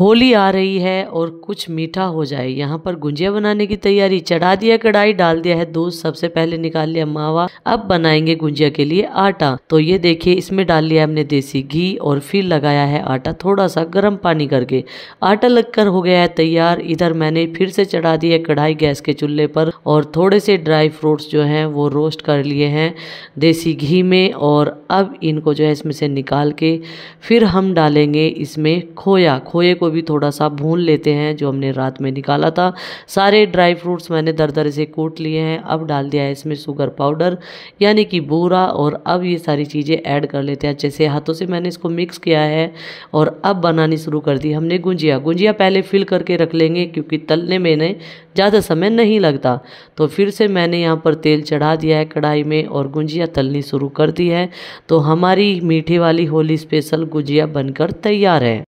होली आ रही है और कुछ मीठा हो जाए यहाँ पर गुंजिया बनाने की तैयारी चढ़ा दिया कढ़ाई डाल दिया है दूध सबसे पहले निकाल लिया मावा अब बनाएंगे गुंजिया के लिए आटा तो ये देखिए इसमें डाल लिया हमने देसी घी और फिर लगाया है आटा थोड़ा सा गर्म पानी करके आटा लगकर हो गया है तैयार इधर मैंने फिर से चढ़ा दी है कढ़ाई गैस के चूल्हे पर और थोड़े से ड्राई फ्रूट्स जो हैं वो रोस्ट कर लिए हैं देसी घी में और अब इनको जो है इसमें से निकाल के फिर हम डालेंगे इसमें खोया खोए को भी थोड़ा सा भून लेते हैं जो हमने रात में निकाला था सारे ड्राई फ्रूट्स मैंने दर दर से कूट लिए हैं अब डाल दिया है इसमें शुगर पाउडर यानी कि बूरा और अब ये सारी चीज़ें ऐड कर लेते हैं अच्छे से हाथों से मैंने इसको मिक्स किया है और अब बनानी शुरू कर दी हमने गुंजिया गुंजिया पहले फिल करके रख लेंगे क्योंकि तलने में इन्हें ज़्यादा समय नहीं लगता तो फिर से मैंने यहाँ पर तेल चढ़ा दिया है कढ़ाई में और गुंजिया तलनी शुरू कर दी है तो हमारी मीठे वाली होली स्पेशल गुजिया बनकर तैयार है